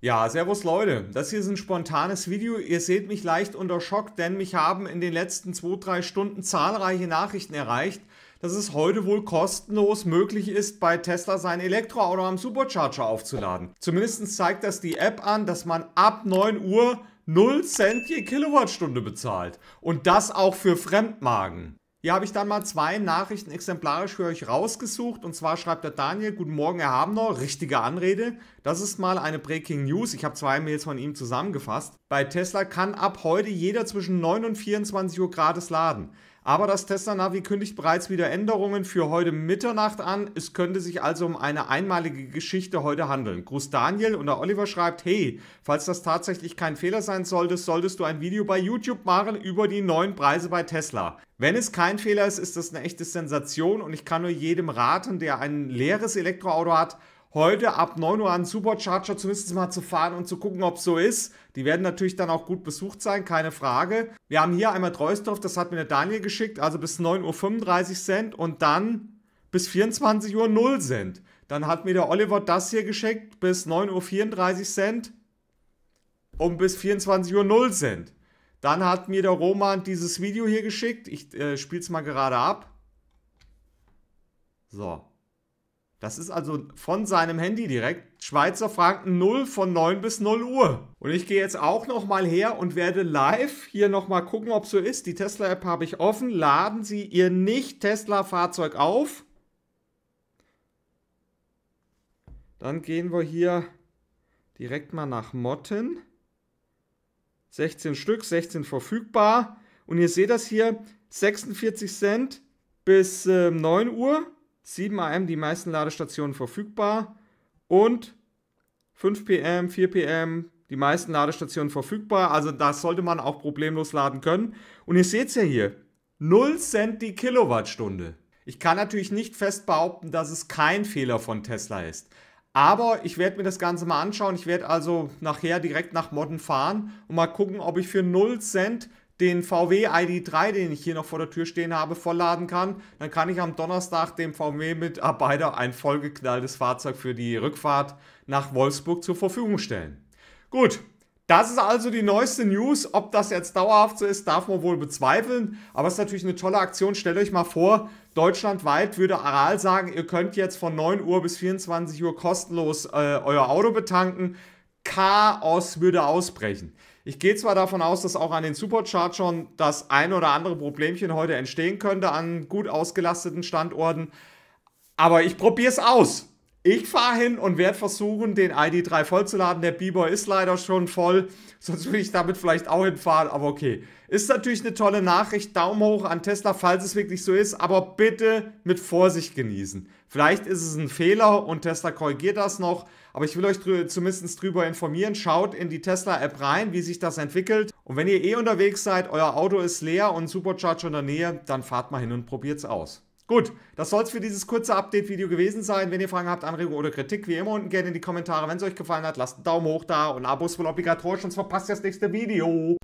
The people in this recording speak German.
Ja, servus Leute. Das hier ist ein spontanes Video. Ihr seht mich leicht unter Schock, denn mich haben in den letzten 2-3 Stunden zahlreiche Nachrichten erreicht, dass es heute wohl kostenlos möglich ist, bei Tesla sein Elektroauto am Supercharger aufzuladen. Zumindest zeigt das die App an, dass man ab 9 Uhr 0 Cent je Kilowattstunde bezahlt. Und das auch für Fremdmagen. Hier habe ich dann mal zwei Nachrichten exemplarisch für euch rausgesucht. Und zwar schreibt der Daniel, guten Morgen, Herr Habenauer, richtige Anrede. Das ist mal eine Breaking News. Ich habe zwei Mails von ihm zusammengefasst. Bei Tesla kann ab heute jeder zwischen 9 und 24 Uhr gratis laden. Aber das Tesla-Navi kündigt bereits wieder Änderungen für heute Mitternacht an. Es könnte sich also um eine einmalige Geschichte heute handeln. Gruß Daniel und der Oliver schreibt, hey, falls das tatsächlich kein Fehler sein sollte, solltest du ein Video bei YouTube machen über die neuen Preise bei Tesla. Wenn es kein Fehler ist, ist das eine echte Sensation und ich kann nur jedem raten, der ein leeres Elektroauto hat, heute ab 9 Uhr an Supercharger zumindest mal zu fahren und zu gucken, ob es so ist. Die werden natürlich dann auch gut besucht sein, keine Frage. Wir haben hier einmal Treusdorf, das hat mir der Daniel geschickt, also bis 9.35 Uhr Cent und dann bis 24 Uhr 0 Cent. Dann hat mir der Oliver das hier geschickt bis 9.34 Uhr Cent und bis 24 Uhr 0 Cent. Dann hat mir der Roman dieses Video hier geschickt. Ich äh, spiele es mal gerade ab. So. Das ist also von seinem Handy direkt Schweizer Franken 0 von 9 bis 0 Uhr. Und ich gehe jetzt auch nochmal her und werde live hier nochmal gucken, ob so ist. Die Tesla-App habe ich offen. Laden Sie Ihr Nicht-Tesla-Fahrzeug auf. Dann gehen wir hier direkt mal nach Motten. 16 Stück, 16 verfügbar. Und ihr seht das hier, 46 Cent bis äh, 9 Uhr. 7 am die meisten Ladestationen verfügbar und 5 pm, 4 pm die meisten Ladestationen verfügbar. Also das sollte man auch problemlos laden können. Und ihr seht es ja hier, 0 Cent die Kilowattstunde. Ich kann natürlich nicht fest behaupten, dass es kein Fehler von Tesla ist. Aber ich werde mir das Ganze mal anschauen. Ich werde also nachher direkt nach Modden fahren und mal gucken, ob ich für 0 Cent den VW ID3, den ich hier noch vor der Tür stehen habe, vollladen kann, dann kann ich am Donnerstag dem VW-Mitarbeiter ein vollgeknalltes Fahrzeug für die Rückfahrt nach Wolfsburg zur Verfügung stellen. Gut, das ist also die neueste News. Ob das jetzt dauerhaft so ist, darf man wohl bezweifeln. Aber es ist natürlich eine tolle Aktion. Stellt euch mal vor, deutschlandweit würde Aral sagen, ihr könnt jetzt von 9 Uhr bis 24 Uhr kostenlos äh, euer Auto betanken. Chaos würde ausbrechen. Ich gehe zwar davon aus, dass auch an den Superchargern das ein oder andere Problemchen heute entstehen könnte an gut ausgelasteten Standorten, aber ich probiere es aus. Ich fahre hin und werde versuchen, den ID3 vollzuladen. Der B-Boy ist leider schon voll, sonst würde ich damit vielleicht auch hinfahren, aber okay. Ist natürlich eine tolle Nachricht. Daumen hoch an Tesla, falls es wirklich so ist, aber bitte mit Vorsicht genießen. Vielleicht ist es ein Fehler und Tesla korrigiert das noch, aber ich will euch drü zumindest drüber informieren. Schaut in die Tesla-App rein, wie sich das entwickelt. Und wenn ihr eh unterwegs seid, euer Auto ist leer und Supercharger in der Nähe, dann fahrt mal hin und probiert es aus. Gut, das soll es für dieses kurze Update-Video gewesen sein. Wenn ihr Fragen habt, Anregungen oder Kritik, wie immer unten gerne in die Kommentare. Wenn es euch gefallen hat, lasst einen Daumen hoch da und Abos wohl obligatorisch, sonst verpasst ihr das nächste Video.